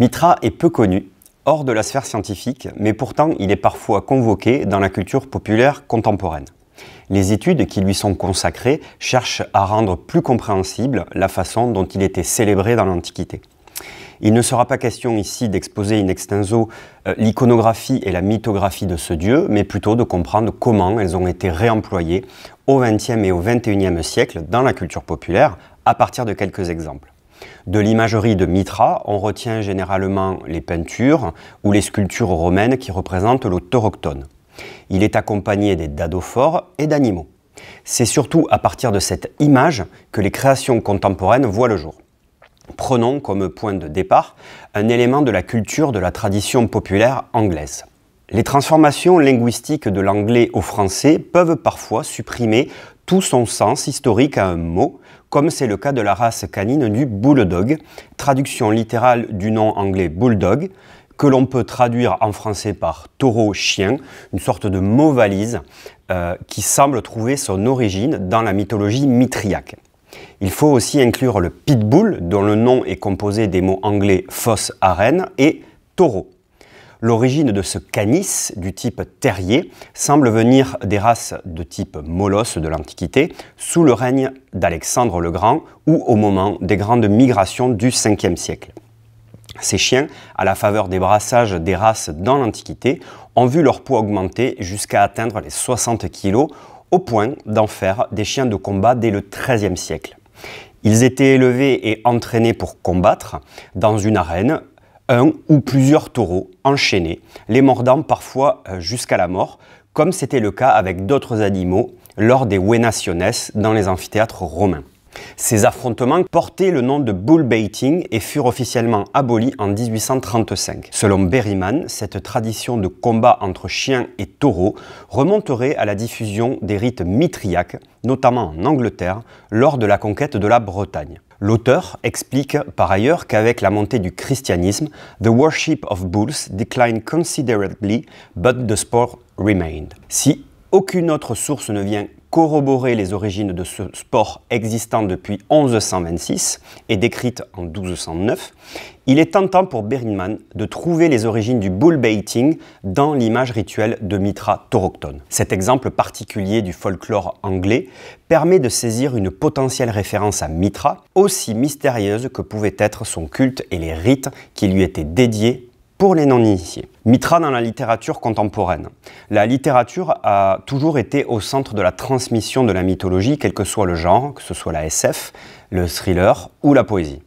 Mitra est peu connu, hors de la sphère scientifique, mais pourtant il est parfois convoqué dans la culture populaire contemporaine. Les études qui lui sont consacrées cherchent à rendre plus compréhensible la façon dont il était célébré dans l'Antiquité. Il ne sera pas question ici d'exposer in extenso euh, l'iconographie et la mythographie de ce dieu, mais plutôt de comprendre comment elles ont été réemployées au XXe et au XXIe siècle dans la culture populaire, à partir de quelques exemples. De l'imagerie de Mitra, on retient généralement les peintures ou les sculptures romaines qui représentent l'autochtone. Il est accompagné des dadophores et d'animaux. C'est surtout à partir de cette image que les créations contemporaines voient le jour. Prenons comme point de départ un élément de la culture de la tradition populaire anglaise. Les transformations linguistiques de l'anglais au français peuvent parfois supprimer tout son sens historique à un mot comme c'est le cas de la race canine du bulldog, traduction littérale du nom anglais bulldog, que l'on peut traduire en français par taureau-chien, une sorte de mot-valise euh, qui semble trouver son origine dans la mythologie mitriaque. Il faut aussi inclure le pitbull, dont le nom est composé des mots anglais fosse arène et taureau. L'origine de ce canis du type terrier semble venir des races de type molosse de l'Antiquité, sous le règne d'Alexandre le Grand ou au moment des grandes migrations du 5e siècle. Ces chiens, à la faveur des brassages des races dans l'Antiquité, ont vu leur poids augmenter jusqu'à atteindre les 60 kg, au point d'en faire des chiens de combat dès le XIIIe siècle. Ils étaient élevés et entraînés pour combattre dans une arène un ou plusieurs taureaux enchaînés, les mordant parfois euh, jusqu'à la mort, comme c'était le cas avec d'autres animaux lors des Wenationes dans les amphithéâtres romains. Ces affrontements portaient le nom de bull baiting et furent officiellement abolis en 1835. Selon Berryman, cette tradition de combat entre chiens et taureaux remonterait à la diffusion des rites mitriaques, notamment en Angleterre, lors de la conquête de la Bretagne. L'auteur explique par ailleurs qu'avec la montée du christianisme, the worship of bulls declined considerably, but the sport remained. Si aucune autre source ne vient corroborer les origines de ce sport existant depuis 1126 et décrite en 1209, il est tentant pour Berryman de trouver les origines du bull baiting dans l'image rituelle de Mitra toroctone. Cet exemple particulier du folklore anglais permet de saisir une potentielle référence à Mitra, aussi mystérieuse que pouvait être son culte et les rites qui lui étaient dédiés pour les non-initiés. Mitra dans la littérature contemporaine. La littérature a toujours été au centre de la transmission de la mythologie, quel que soit le genre, que ce soit la SF, le thriller ou la poésie.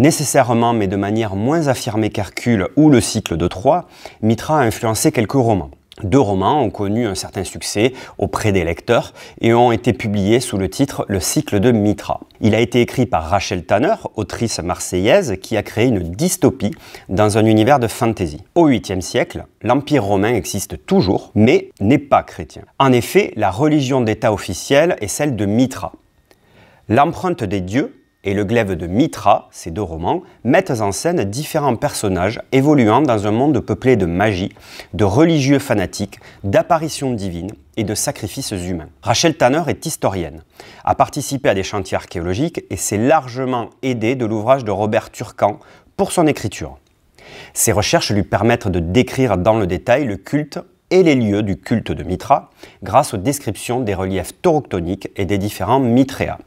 Nécessairement, mais de manière moins affirmée qu'Hercule ou le cycle de Troie, Mitra a influencé quelques romans deux romans ont connu un certain succès auprès des lecteurs et ont été publiés sous le titre Le cycle de Mitra. Il a été écrit par Rachel Tanner, autrice marseillaise, qui a créé une dystopie dans un univers de fantasy. Au 8e siècle, l'Empire romain existe toujours, mais n'est pas chrétien. En effet, la religion d'État officielle est celle de Mitra. L'empreinte des dieux et le glaive de Mitra, ces deux romans, mettent en scène différents personnages évoluant dans un monde peuplé de magie, de religieux fanatiques, d'apparitions divines et de sacrifices humains. Rachel Tanner est historienne, a participé à des chantiers archéologiques et s'est largement aidée de l'ouvrage de Robert Turcan pour son écriture. Ses recherches lui permettent de décrire dans le détail le culte et les lieux du culte de Mitra grâce aux descriptions des reliefs tauroctoniques et des différents Mitréas.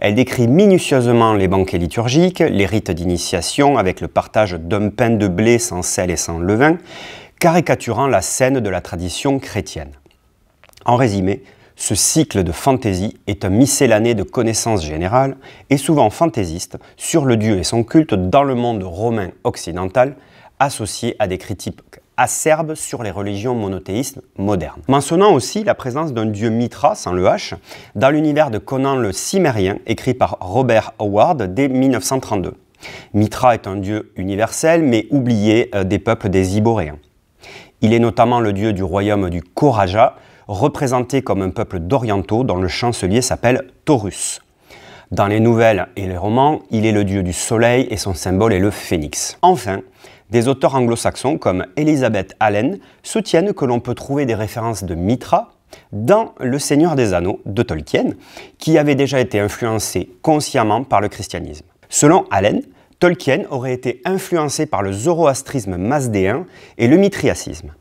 Elle décrit minutieusement les banquets liturgiques, les rites d'initiation avec le partage d'un pain de blé sans sel et sans levain, caricaturant la scène de la tradition chrétienne. En résumé, ce cycle de fantaisie est un miscellané de connaissances générales et souvent fantaisistes sur le dieu et son culte dans le monde romain occidental, associé à des critiques acerbe sur les religions monothéistes modernes. Mentionnant aussi la présence d'un dieu Mitra, sans le H, dans l'univers de Conan le Cimérien, écrit par Robert Howard dès 1932. Mitra est un dieu universel, mais oublié euh, des peuples des Iboréens. Il est notamment le dieu du royaume du Koraja, représenté comme un peuple d'orientaux dont le chancelier s'appelle Taurus. Dans les nouvelles et les romans, il est le dieu du soleil et son symbole est le phénix. Enfin, des auteurs anglo-saxons comme Elizabeth Allen soutiennent que l'on peut trouver des références de Mitra dans Le Seigneur des Anneaux de Tolkien, qui avait déjà été influencé consciemment par le christianisme. Selon Allen, Tolkien aurait été influencé par le zoroastrisme mazdéen et le mitriacisme.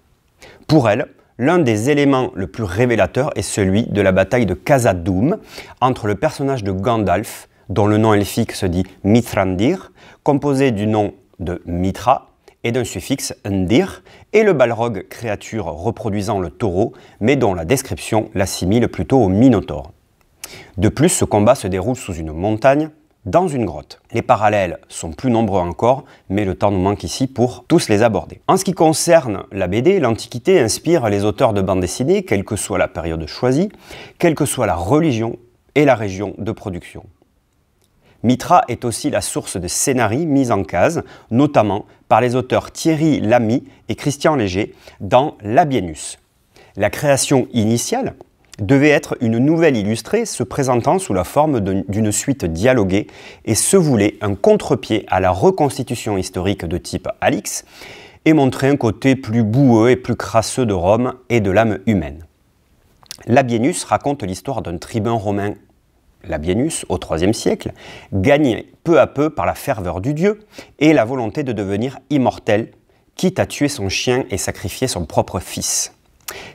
Pour elle, l'un des éléments le plus révélateur est celui de la bataille de Khazad-dûm entre le personnage de Gandalf, dont le nom elfique se dit Mithrandir, composé du nom de Mitra et d'un suffixe ndir, et le balrog, créature reproduisant le taureau, mais dont la description l'assimile plutôt au minotaure. De plus, ce combat se déroule sous une montagne, dans une grotte. Les parallèles sont plus nombreux encore, mais le temps nous manque ici pour tous les aborder. En ce qui concerne la BD, l'Antiquité inspire les auteurs de bandes dessinées, quelle que soit la période choisie, quelle que soit la religion et la région de production. Mitra est aussi la source de scénarii mis en case, notamment par les auteurs Thierry Lamy et Christian Léger dans Labienus. La création initiale devait être une nouvelle illustrée se présentant sous la forme d'une suite dialoguée et se voulait un contre-pied à la reconstitution historique de type Alix et montrer un côté plus boueux et plus crasseux de Rome et de l'âme humaine. Labienus raconte l'histoire d'un tribun romain Labienus, au IIIe siècle, gagne peu à peu par la ferveur du dieu et la volonté de devenir immortel, quitte à tuer son chien et sacrifier son propre fils.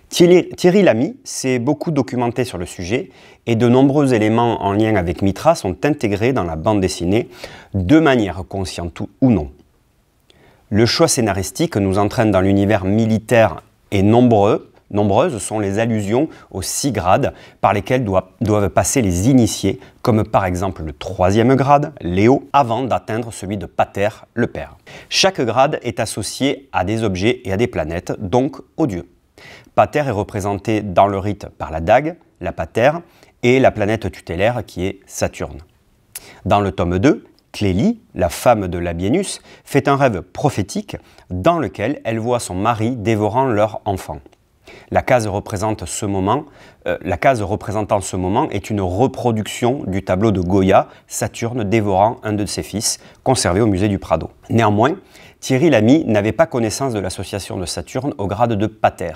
Thierry, Thierry Lamy s'est beaucoup documenté sur le sujet et de nombreux éléments en lien avec Mitra sont intégrés dans la bande dessinée, de manière consciente ou non. Le choix scénaristique nous entraîne dans l'univers militaire et nombreux, Nombreuses sont les allusions aux six grades par lesquels doivent, passer les initiés, comme par exemple le troisième grade, Léo, avant d'atteindre celui de Pater, le Père. Chaque grade est associé à des objets et à des planètes, donc aux dieux. Pater est représenté dans le rite par la dague, la Pater, et la planète tutélaire qui est Saturne. Dans le tome 2, Clélie, la femme de Labienus, fait un rêve prophétique dans lequel elle voit son mari dévorant leur enfant. Euh, la case représentant ce moment est une reproduction du tableau de Goya, Saturne dévorant un de ses fils, conservé au musée du Prado. Néanmoins, Thierry Lamy n'avait pas connaissance de l'association de Saturne au grade de pater.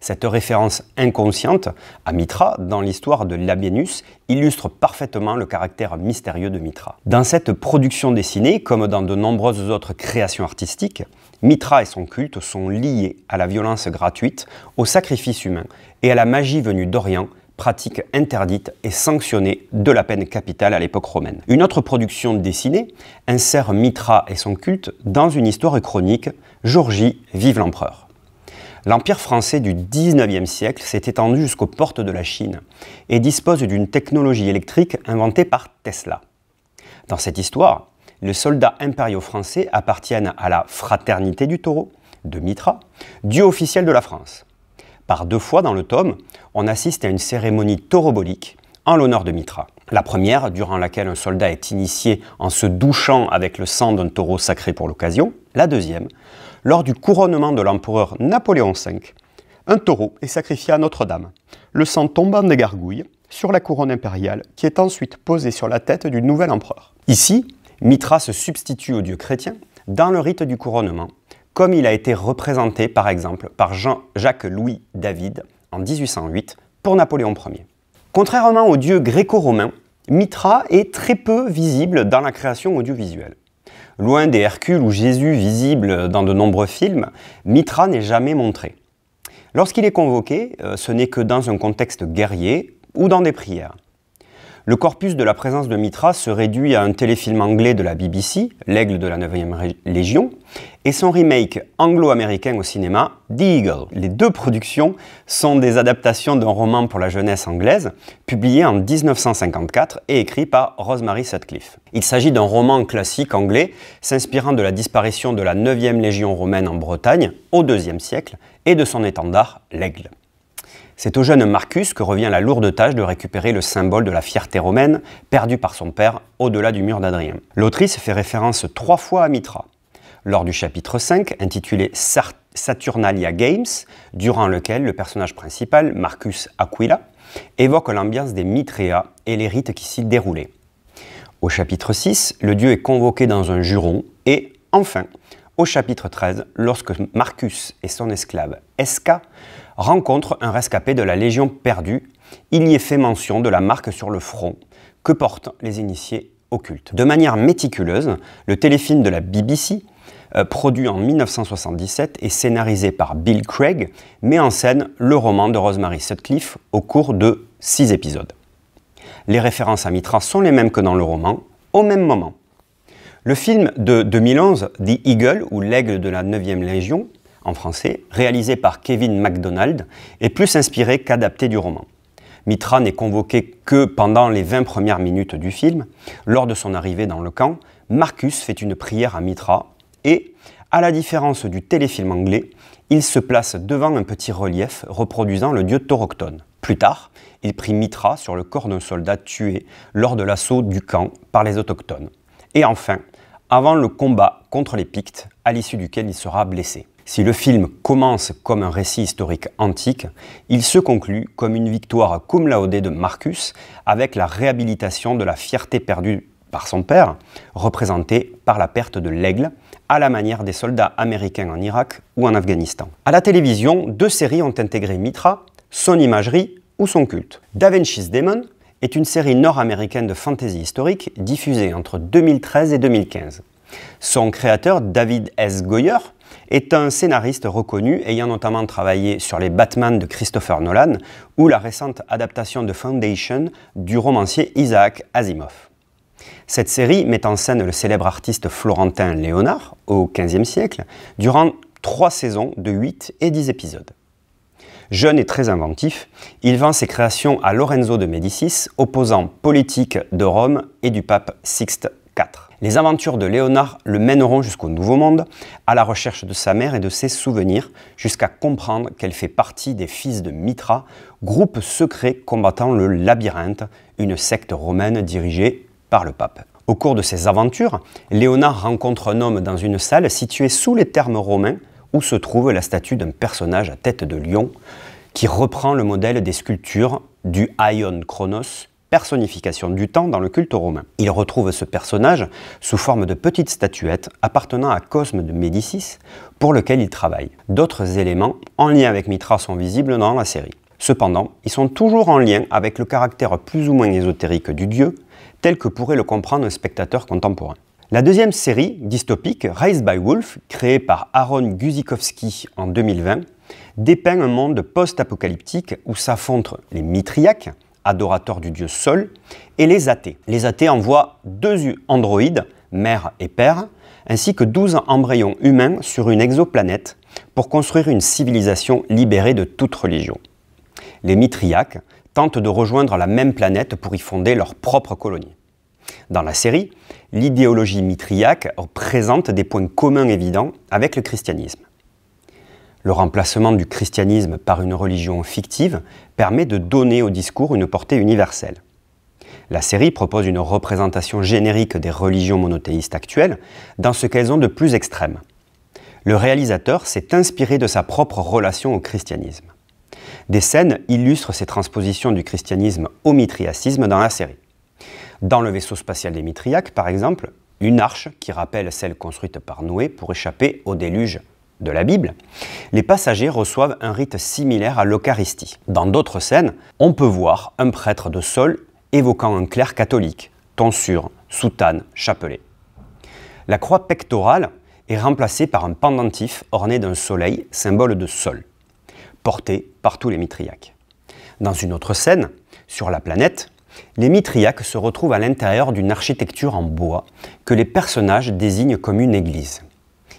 Cette référence inconsciente à Mitra dans l'histoire de Labienus illustre parfaitement le caractère mystérieux de Mitra. Dans cette production dessinée, comme dans de nombreuses autres créations artistiques, Mitra et son culte sont liés à la violence gratuite, au sacrifice humain et à la magie venue d'Orient, pratique interdite et sanctionnée de la peine capitale à l'époque romaine. Une autre production dessinée insère Mitra et son culte dans une histoire chronique, Georgie, vive l'empereur. L'Empire français du 19e siècle s'est étendu jusqu'aux portes de la Chine et dispose d'une technologie électrique inventée par Tesla. Dans cette histoire, les soldats impériaux français appartiennent à la Fraternité du Taureau de Mitra, dieu officiel de la France. Par deux fois dans le tome, on assiste à une cérémonie taurobolique en l'honneur de Mitra. La première, durant laquelle un soldat est initié en se douchant avec le sang d'un taureau sacré pour l'occasion. La deuxième, lors du couronnement de l'empereur Napoléon V, un taureau est sacrifié à Notre-Dame, le sang tombant des gargouilles sur la couronne impériale qui est ensuite posée sur la tête du nouvel empereur. Ici, Mitra se substitue au dieu chrétien dans le rite du couronnement, comme il a été représenté par exemple par Jean-Jacques-Louis David en 1808 pour Napoléon Ier. Contrairement au dieu gréco-romain, Mitra est très peu visible dans la création audiovisuelle. Loin des Hercules ou Jésus visibles dans de nombreux films, Mitra n'est jamais montré. Lorsqu'il est convoqué, euh, ce n'est que dans un contexte guerrier ou dans des prières. Le corpus de la présence de Mitra se réduit à un téléfilm anglais de la BBC, L'Aigle de la 9e Légion, et son remake anglo-américain au cinéma, The Eagle. Les deux productions sont des adaptations d'un roman pour la jeunesse anglaise, publié en 1954 et écrit par Rosemary Sutcliffe. Il s'agit d'un roman classique anglais s'inspirant de la disparition de la 9e Légion romaine en Bretagne au IIe siècle et de son étendard, l'aigle. C'est au jeune Marcus que revient la lourde tâche de récupérer le symbole de la fierté romaine perdu par son père au-delà du mur d'Adrien. L'autrice fait référence trois fois à Mitra. Lors du chapitre 5, intitulé Saturnalia Games, durant lequel le personnage principal, Marcus Aquila, évoque l'ambiance des Mitréas et les rites qui s'y déroulaient. Au chapitre 6, le dieu est convoqué dans un juron et, enfin, au chapitre 13, lorsque Marcus et son esclave Esca rencontre un rescapé de la Légion perdue. Il y est fait mention de la marque sur le front que portent les initiés occultes. De manière méticuleuse, le téléfilm de la BBC euh, produit en 1977 et scénarisé par Bill Craig, met en scène le roman de Rosemary Sutcliffe au cours de six épisodes. Les références à Mitra sont les mêmes que dans le roman, au même moment. Le film de 2011, The Eagle, ou L'Aigle de la 9e Légion, en français, réalisé par Kevin MacDonald, est plus inspiré qu'adapté du roman. Mitra n'est convoqué que pendant les 20 premières minutes du film. Lors de son arrivée dans le camp, Marcus fait une prière à Mitra et, à la différence du téléfilm anglais, il se place devant un petit relief reproduisant le dieu Torochtone. Plus tard, il prit Mitra sur le corps d'un soldat tué lors de l'assaut du camp par les autochtones. Et enfin, avant le combat contre les Pictes, à l'issue duquel il sera blessé. Si le film commence comme un récit historique antique, il se conclut comme une victoire cum laude de Marcus avec la réhabilitation de la fierté perdue par son père, représentée par la perte de l'aigle, à la manière des soldats américains en Irak ou en Afghanistan. À la télévision, deux séries ont intégré Mitra, son imagerie ou son culte. Da Vinci's Demon est une série nord-américaine de fantasy historique diffusée entre 2013 et 2015. Son créateur, David S. Goyer, est un scénariste reconnu ayant notamment travaillé sur les Batman de Christopher Nolan ou la récente adaptation de Foundation du romancier Isaac Asimov. Cette série met en scène le célèbre artiste florentin Léonard au XVe siècle durant trois saisons de 8 et 10 épisodes. Jeune et très inventif, il vend ses créations à Lorenzo de Médicis, opposant politique de Rome et du pape Sixte IV les aventures de Léonard le mèneront jusqu'au Nouveau Monde, à la recherche de sa mère et de ses souvenirs, jusqu'à comprendre qu'elle fait partie des fils de Mitra, groupe secret combattant le labyrinthe, une secte romaine dirigée par le pape. Au cours de ses aventures, Léonard rencontre un homme dans une salle située sous les thermes romains où se trouve la statue d'un personnage à tête de lion qui reprend le modèle des sculptures du Ion Chronos, personnification du temps dans le culte romain. Il retrouve ce personnage sous forme de petite statuette appartenant à Cosme de Médicis, pour lequel il travaille. D'autres éléments en lien avec Mitra sont visibles dans la série. Cependant, ils sont toujours en lien avec le caractère plus ou moins ésotérique du dieu, tel que pourrait le comprendre un spectateur contemporain. La deuxième série dystopique, Raised by Wolf, créée par Aaron Guzikowski en 2020, dépeint un monde post-apocalyptique où s'affrontent les Mitriaques, adorateurs du Dieu sol et les athées. Les athées envoient deux androïdes, mère et père, ainsi que douze embryons humains sur une exoplanète pour construire une civilisation libérée de toute religion. Les Mitriaques tentent de rejoindre la même planète pour y fonder leur propre colonie. Dans la série, l'idéologie mitriaque présente des points communs évidents avec le christianisme. Le remplacement du christianisme par une religion fictive permet de donner au discours une portée universelle. La série propose une représentation générique des religions monothéistes actuelles dans ce qu'elles ont de plus extrême. Le réalisateur s'est inspiré de sa propre relation au christianisme. Des scènes illustrent ces transpositions du christianisme au mitriacisme dans la série. Dans le vaisseau spatial des Mitriaques, par exemple, une arche qui rappelle celle construite par Noé pour échapper au déluge de la Bible, les passagers reçoivent un rite similaire à l'Eucharistie. Dans d'autres scènes, on peut voir un prêtre de sol évoquant un clerc catholique, tonsure, soutane, chapelet. La croix pectorale est remplacée par un pendentif orné d'un soleil, symbole de sol, porté par tous les mitriaques. Dans une autre scène, sur la planète, les mitriaques se retrouvent à l'intérieur d'une architecture en bois que les personnages désignent comme une église.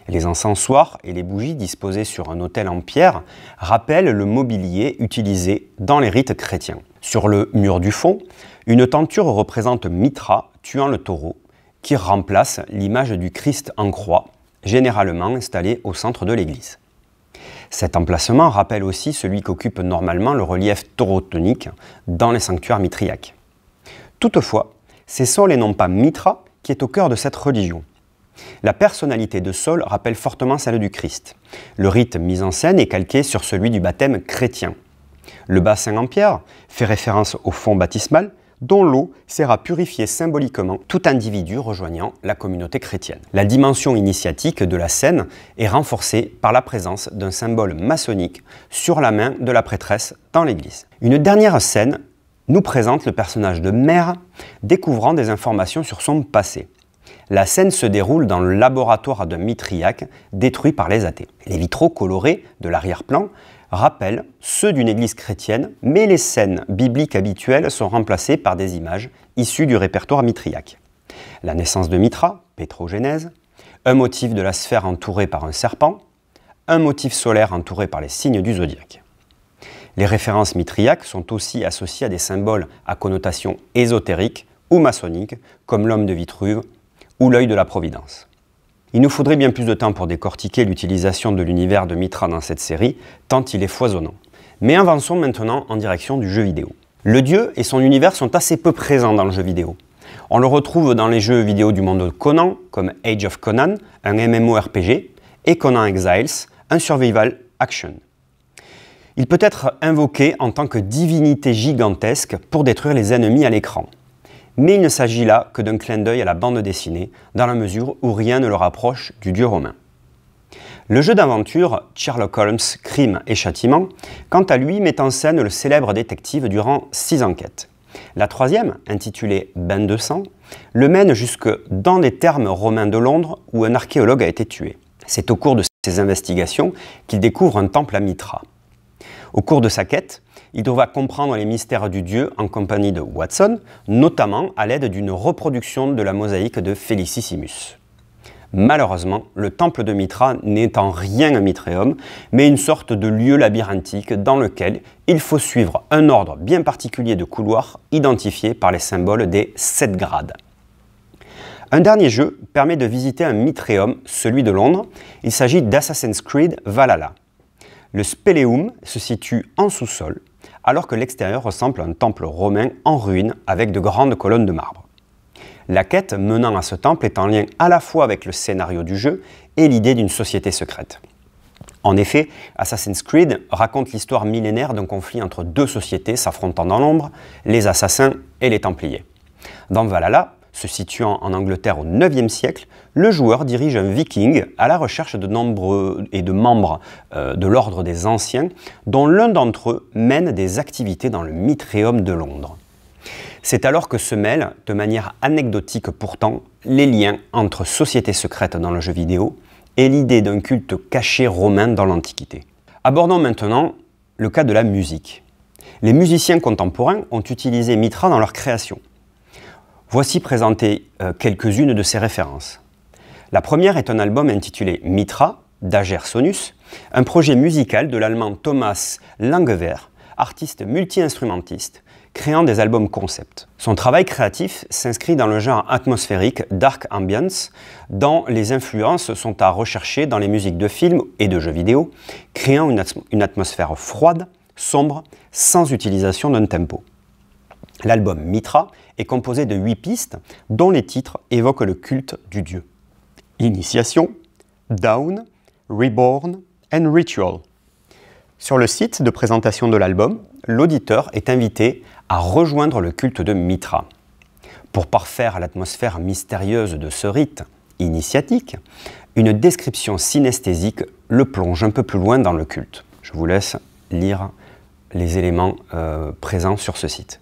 Les encensoirs et les bougies disposées sur un autel en pierre rappellent le mobilier utilisé dans les rites chrétiens. Sur le mur du fond, une tenture représente Mitra tuant le taureau, qui remplace l'image du Christ en croix, généralement installée au centre de l'église. Cet emplacement rappelle aussi celui qu'occupe normalement le relief tonique dans les sanctuaires mitriaques. Toutefois, c'est Sol et non pas Mitra qui est au cœur de cette religion. La personnalité de Saul rappelle fortement celle du Christ. Le rite mis en scène est calqué sur celui du baptême chrétien. Le bassin en pierre fait référence au fond baptismal dont l'eau sert à purifier symboliquement tout individu rejoignant la communauté chrétienne. La dimension initiatique de la scène est renforcée par la présence d'un symbole maçonnique sur la main de la prêtresse dans l'église. Une dernière scène nous présente le personnage de Mère découvrant des informations sur son passé. La scène se déroule dans le laboratoire de Mitriac, détruit par les athées. Les vitraux colorés de l'arrière-plan rappellent ceux d'une église chrétienne, mais les scènes bibliques habituelles sont remplacées par des images issues du répertoire mitriaque. La naissance de Mitra, pétrogénèse, un motif de la sphère entourée par un serpent, un motif solaire entouré par les signes du zodiaque. Les références mitriaques sont aussi associées à des symboles à connotation ésotérique ou maçonnique, comme l'homme de Vitruve ou l'œil de la Providence. Il nous faudrait bien plus de temps pour décortiquer l'utilisation de l'univers de Mitra dans cette série, tant il est foisonnant. Mais avançons maintenant en direction du jeu vidéo. Le dieu et son univers sont assez peu présents dans le jeu vidéo. On le retrouve dans les jeux vidéo du monde de Conan, comme Age of Conan, un MMORPG, et Conan Exiles, un survival action. Il peut être invoqué en tant que divinité gigantesque pour détruire les ennemis à l'écran mais il ne s'agit là que d'un clin d'œil à la bande dessinée, dans la mesure où rien ne le rapproche du dieu romain. Le jeu d'aventure Sherlock Holmes, Crime et Châtiment, quant à lui, met en scène le célèbre détective durant six enquêtes. La troisième, intitulée Bain de sang, le mène jusque dans les termes romains de Londres où un archéologue a été tué. C'est au cours de ses investigations qu'il découvre un temple à Mitra. Au cours de sa quête, il devra comprendre les mystères du Dieu en compagnie de Watson, notamment à l'aide d'une reproduction de la mosaïque de Felicissimus. Malheureusement, le temple de Mitra n'est en rien un mitréum, mais une sorte de lieu labyrinthique dans lequel il faut suivre un ordre bien particulier de couloirs identifié par les symboles des sept grades. Un dernier jeu permet de visiter un mitréum, celui de Londres. Il s'agit d'Assassin's Creed Valhalla. Le Speleum se situe en sous-sol alors que l'extérieur ressemble à un temple romain en ruine avec de grandes colonnes de marbre. La quête menant à ce temple est en lien à la fois avec le scénario du jeu et l'idée d'une société secrète. En effet, Assassin's Creed raconte l'histoire millénaire d'un conflit entre deux sociétés s'affrontant dans l'ombre, les assassins et les templiers. Dans Valhalla, se situant en Angleterre au 9e siècle, le joueur dirige un viking à la recherche de nombreux et de membres euh, de l'ordre des anciens, dont l'un d'entre eux mène des activités dans le Mitréum de Londres. C'est alors que se mêlent, de manière anecdotique pourtant, les liens entre sociétés secrètes dans le jeu vidéo et l'idée d'un culte caché romain dans l'Antiquité. Abordons maintenant le cas de la musique. Les musiciens contemporains ont utilisé Mitra dans leur création. Voici présentées euh, quelques-unes de ses références. La première est un album intitulé Mitra d'Ager Sonus, un projet musical de l'allemand Thomas Langever, artiste multi-instrumentiste, créant des albums concept. Son travail créatif s'inscrit dans le genre atmosphérique dark ambiance, dont les influences sont à rechercher dans les musiques de films et de jeux vidéo, créant une, atmosphère froide, sombre, sans utilisation d'un tempo. L'album Mitra est composé de huit pistes dont les titres évoquent le culte du dieu. Initiation, Down, Reborn and Ritual. Sur le site de présentation de l'album, l'auditeur est invité à rejoindre le culte de Mitra. Pour parfaire l'atmosphère mystérieuse de ce rite initiatique, une description synesthésique le plonge un peu plus loin dans le culte. Je vous laisse lire les éléments euh, présents sur ce site.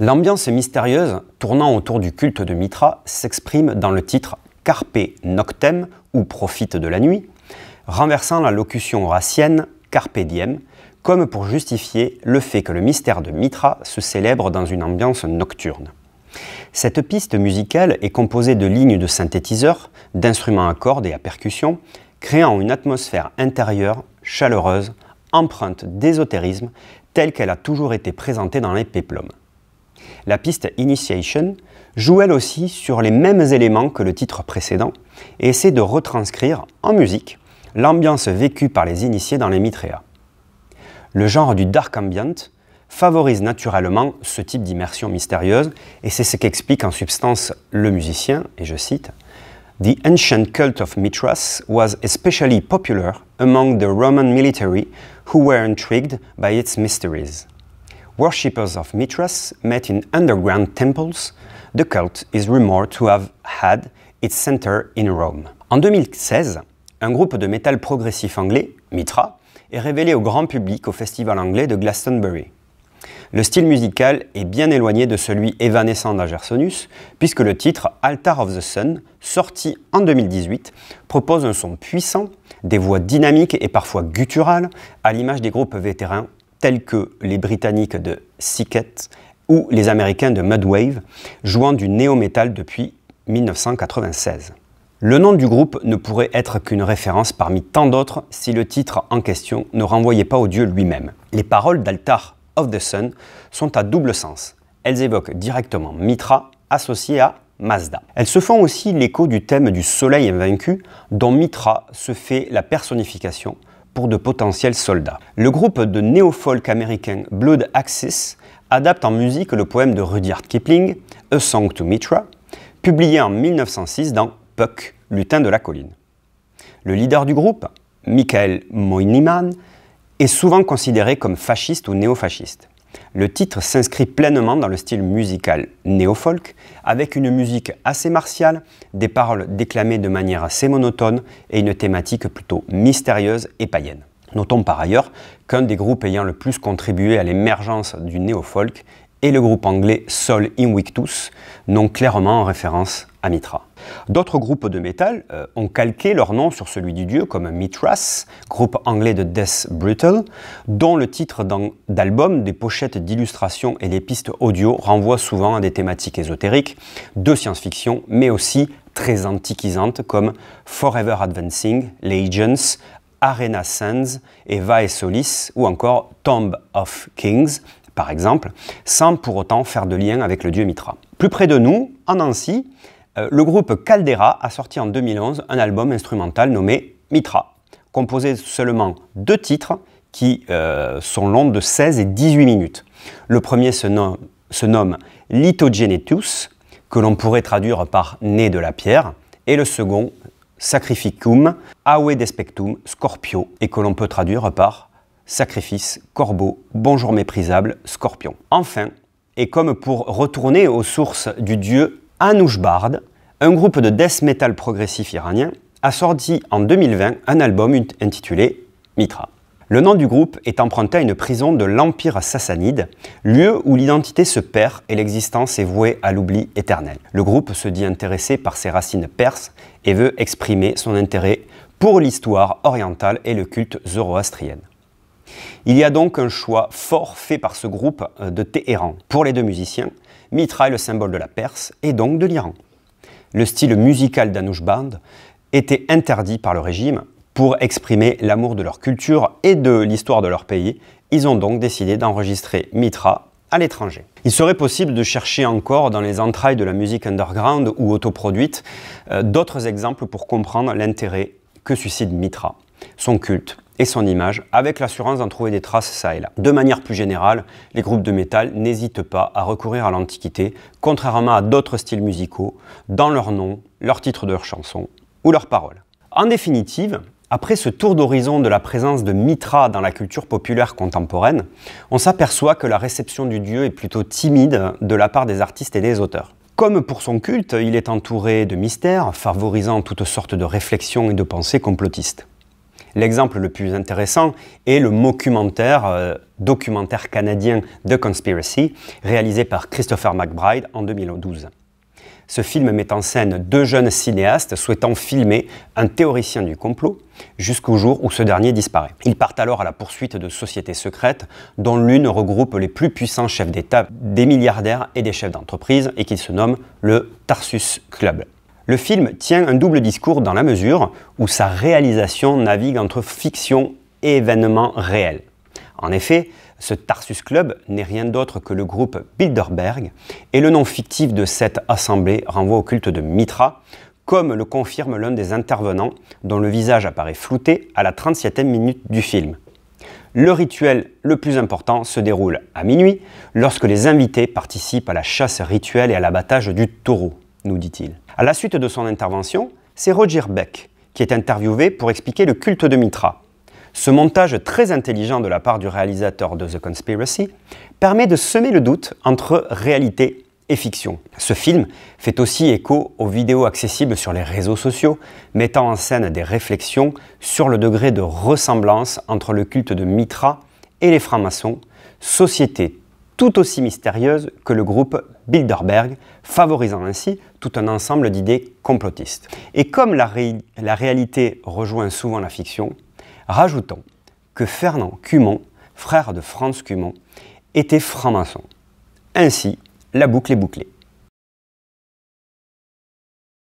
L'ambiance mystérieuse tournant autour du culte de Mitra s'exprime dans le titre Carpe Noctem ou Profite de la nuit, renversant la locution horatienne Carpe Diem, comme pour justifier le fait que le mystère de Mitra se célèbre dans une ambiance nocturne. Cette piste musicale est composée de lignes de synthétiseurs, d'instruments à cordes et à percussions, créant une atmosphère intérieure, chaleureuse, empreinte d'ésotérisme, telle qu'elle a toujours été présentée dans les péplums. La piste Initiation joue elle aussi sur les mêmes éléments que le titre précédent et essaie de retranscrire en musique l'ambiance vécue par les initiés dans les Mitréas. Le genre du dark ambient favorise naturellement ce type d'immersion mystérieuse et c'est ce qu'explique en substance le musicien, et je cite, The ancient cult of Mithras was especially popular among the Roman military who were intrigued by its mysteries worshippers of Mithras met in underground temples, the cult is rumored to have had its center in Rome. En 2016, un groupe de metal progressif anglais, Mitra, est révélé au grand public au festival anglais de Glastonbury. Le style musical est bien éloigné de celui évanescent d'Agersonus, puisque le titre Altar of the Sun, sorti en 2018, propose un son puissant, des voix dynamiques et parfois gutturales, à l'image des groupes vétérans tels que les Britanniques de Sicket ou les Américains de Mudwave, jouant du néo-metal depuis 1996. Le nom du groupe ne pourrait être qu'une référence parmi tant d'autres si le titre en question ne renvoyait pas au dieu lui-même. Les paroles d'Altar of the Sun sont à double sens. Elles évoquent directement Mitra associé à Mazda. Elles se font aussi l'écho du thème du soleil invaincu dont Mitra se fait la personnification pour de potentiels soldats. Le groupe de néo-folk américain Blood Axis adapte en musique le poème de Rudyard Kipling, A Song to Mitra, publié en 1906 dans Puck, Lutin de la colline. Le leader du groupe, Michael Moynihan, est souvent considéré comme fasciste ou néo-fasciste. Le titre s'inscrit pleinement dans le style musical néo-folk, avec une musique assez martiale, des paroles déclamées de manière assez monotone et une thématique plutôt mystérieuse et païenne. Notons par ailleurs qu'un des groupes ayant le plus contribué à l'émergence du néo-folk et le groupe anglais Sol Invictus, nom clairement en référence à Mitra. D'autres groupes de métal euh, ont calqué leur nom sur celui du dieu, comme Mitras, groupe anglais de Death Brutal, dont le titre d'album, des pochettes d'illustrations et des pistes audio renvoient souvent à des thématiques ésotériques, de science-fiction, mais aussi très antiquisantes comme Forever Advancing, Legends, Arena Sands, Eva et Solis, ou encore Tomb of Kings, par exemple, sans pour autant faire de lien avec le dieu Mitra. Plus près de nous, en Nancy, euh, le groupe Caldera a sorti en 2011 un album instrumental nommé Mitra, composé de seulement deux titres qui euh, sont longs de 16 et 18 minutes. Le premier se nomme, se Lithogenetus, que l'on pourrait traduire par Né de la pierre, et le second, Sacrificum, Awe Despectum, Scorpio, et que l'on peut traduire par Sacrifice, Corbeau, Bonjour méprisable, Scorpion. Enfin, et comme pour retourner aux sources du dieu Anoujbard, un groupe de death metal progressif iranien a sorti en 2020 un album intitulé Mitra. Le nom du groupe est emprunté à une prison de l'Empire sassanide, lieu où l'identité se perd et l'existence est vouée à l'oubli éternel. Le groupe se dit intéressé par ses racines perses et veut exprimer son intérêt pour l'histoire orientale et le culte zoroastrien. Il y a donc un choix fort fait par ce groupe euh, de Téhéran. Pour les deux musiciens, Mitra est le symbole de la Perse et donc de l'Iran. Le style musical d'Anoush Band était interdit par le régime pour exprimer l'amour de leur culture et de l'histoire de leur pays. Ils ont donc décidé d'enregistrer Mitra à l'étranger. Il serait possible de chercher encore dans les entrailles de la musique underground ou autoproduite euh, d'autres exemples pour comprendre l'intérêt que suscite Mitra, son culte et son image, avec l'assurance d'en trouver des traces ça et là. De manière plus générale, les groupes de métal n'hésitent pas à recourir à l'Antiquité, contrairement à d'autres styles musicaux, dans leur nom, leurs titres de leur chansons ou leurs paroles. En définitive, après ce tour d'horizon de la présence de Mitra dans la culture populaire contemporaine, on s'aperçoit que la réception du dieu est plutôt timide de la part des artistes et des auteurs. Comme pour son culte, il est entouré de mystères, favorisant toutes sortes de réflexions et de pensées complotistes. L'exemple le plus intéressant est le euh, documentaire canadien The Conspiracy, réalisé par Christopher McBride en 2012. Ce film met en scène deux jeunes cinéastes souhaitant filmer un théoricien du complot jusqu'au jour où ce dernier disparaît. Ils partent alors à la poursuite de sociétés secrètes dont l'une regroupe les plus puissants chefs d'État, des milliardaires et des chefs d'entreprise et qui se nomme le Tarsus Club. Le film tient un double discours dans la mesure où sa réalisation navigue entre fiction et événements réels. En effet, ce Tarsus Club n'est rien d'autre que le groupe Bilderberg, et le nom fictif de cette assemblée renvoie au culte de Mitra, comme le confirme l'un des intervenants, dont le visage apparaît flouté à la 37e minute du film. Le rituel le plus important se déroule à minuit, lorsque les invités participent à la chasse rituelle et à l'abattage du taureau, nous dit-il. À la suite de son intervention, c'est Roger Beck qui est interviewé pour expliquer le culte de Mitra. Ce montage très intelligent de la part du réalisateur de The Conspiracy permet de semer le doute entre réalité et fiction. Ce film fait aussi écho aux vidéos accessibles sur les réseaux sociaux, mettant en scène des réflexions sur le degré de ressemblance entre le culte de Mitra et les francs-maçons, société tout aussi mystérieuse que le groupe Bilderberg, favorisant ainsi tout un ensemble d'idées complotistes. Et comme la, réalité rejoint souvent la fiction, rajoutons que Fernand Cumont, frère de Franz Cumont, était franc-maçon. Ainsi, la boucle est bouclée.